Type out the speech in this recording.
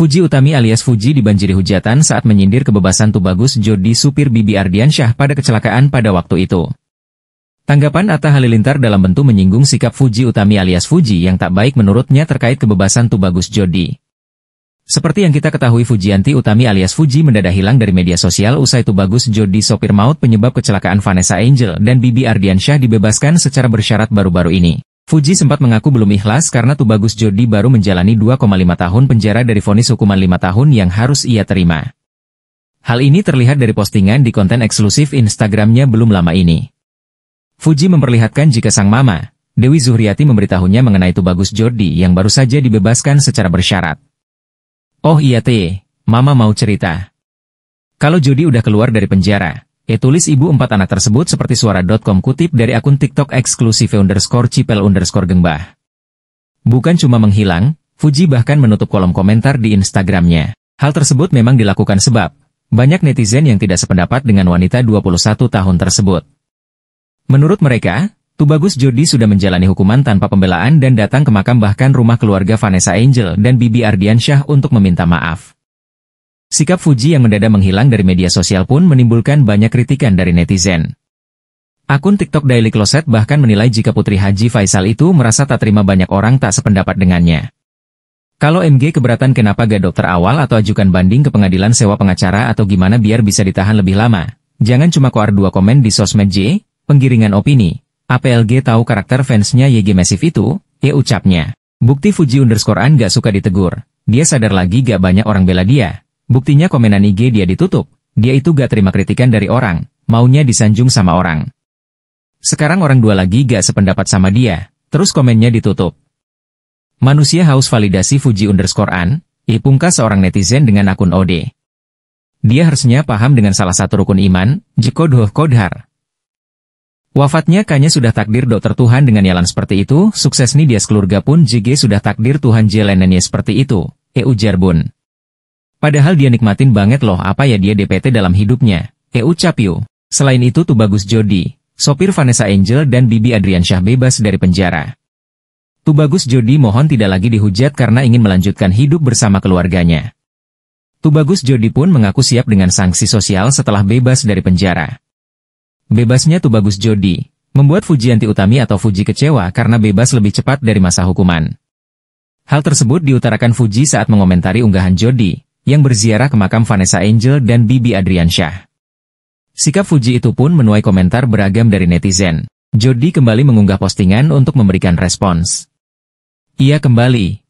Fuji Utami alias Fuji dibanjiri hujatan saat menyindir kebebasan Tubagus Jody supir Bibi Ardiansyah pada kecelakaan pada waktu itu. Tanggapan Atta Halilintar dalam bentuk menyinggung sikap Fuji Utami alias Fuji yang tak baik menurutnya terkait kebebasan Tubagus Jody. Seperti yang kita ketahui Fujianti Utami alias Fuji mendadak hilang dari media sosial usai Tubagus Jody sopir maut penyebab kecelakaan Vanessa Angel dan Bibi Ardiansyah dibebaskan secara bersyarat baru-baru ini. Fuji sempat mengaku belum ikhlas karena Tubagus Jodi baru menjalani 2,5 tahun penjara dari vonis hukuman 5 tahun yang harus ia terima. Hal ini terlihat dari postingan di konten eksklusif Instagramnya belum lama ini. Fuji memperlihatkan jika sang mama, Dewi Zuhriati memberitahunya mengenai Tubagus Jodi yang baru saja dibebaskan secara bersyarat. Oh iya teh, mama mau cerita. Kalau Jodi udah keluar dari penjara, E tulis ibu empat anak tersebut seperti suara.com kutip dari akun TikTok eksklusif underscore cipel underscore gembah. Bukan cuma menghilang, Fuji bahkan menutup kolom komentar di Instagramnya. Hal tersebut memang dilakukan sebab, banyak netizen yang tidak sependapat dengan wanita 21 tahun tersebut. Menurut mereka, Tubagus Jodi sudah menjalani hukuman tanpa pembelaan dan datang ke makam bahkan rumah keluarga Vanessa Angel dan Bibi Ardiansyah untuk meminta maaf. Sikap Fuji yang mendadak menghilang dari media sosial pun menimbulkan banyak kritikan dari netizen. Akun TikTok Daily Closet bahkan menilai jika Putri Haji Faisal itu merasa tak terima banyak orang tak sependapat dengannya. Kalau MG keberatan kenapa gak dokter awal atau ajukan banding ke pengadilan sewa pengacara atau gimana biar bisa ditahan lebih lama. Jangan cuma koar dua komen di sosmed J, penggiringan opini. APLG tahu karakter fansnya YG Massive itu, ya ucapnya. Bukti Fuji underscore An gak suka ditegur. Dia sadar lagi gak banyak orang bela dia. Buktinya komenan IG dia ditutup, dia itu gak terima kritikan dari orang, maunya disanjung sama orang. Sekarang orang dua lagi gak sependapat sama dia, terus komennya ditutup. Manusia haus validasi Fuji underscore An, Ipungka seorang netizen dengan akun OD. Dia harusnya paham dengan salah satu rukun iman, Jikodoh Kodhar. Wafatnya kanya sudah takdir dokter Tuhan dengan yalan seperti itu, sukses nih dia sekeluarga pun JG sudah takdir Tuhan jelenannya seperti itu, E ujar Bun. Padahal dia nikmatin banget loh apa ya dia DPT dalam hidupnya. Eh ucap yo. Selain itu tuh bagus Jody, sopir Vanessa Angel dan Bibi Adriansyah bebas dari penjara. Tubagus Jody mohon tidak lagi dihujat karena ingin melanjutkan hidup bersama keluarganya. Tubagus Jody pun mengaku siap dengan sanksi sosial setelah bebas dari penjara. Bebasnya Tubagus Jody, membuat Fujianti Utami atau Fuji kecewa karena bebas lebih cepat dari masa hukuman. Hal tersebut diutarakan Fuji saat mengomentari unggahan Jody, yang berziarah ke makam Vanessa Angel dan Bibi Adriansyah. Sikap Fuji itu pun menuai komentar beragam dari netizen. Jody kembali mengunggah postingan untuk memberikan respons. Ia kembali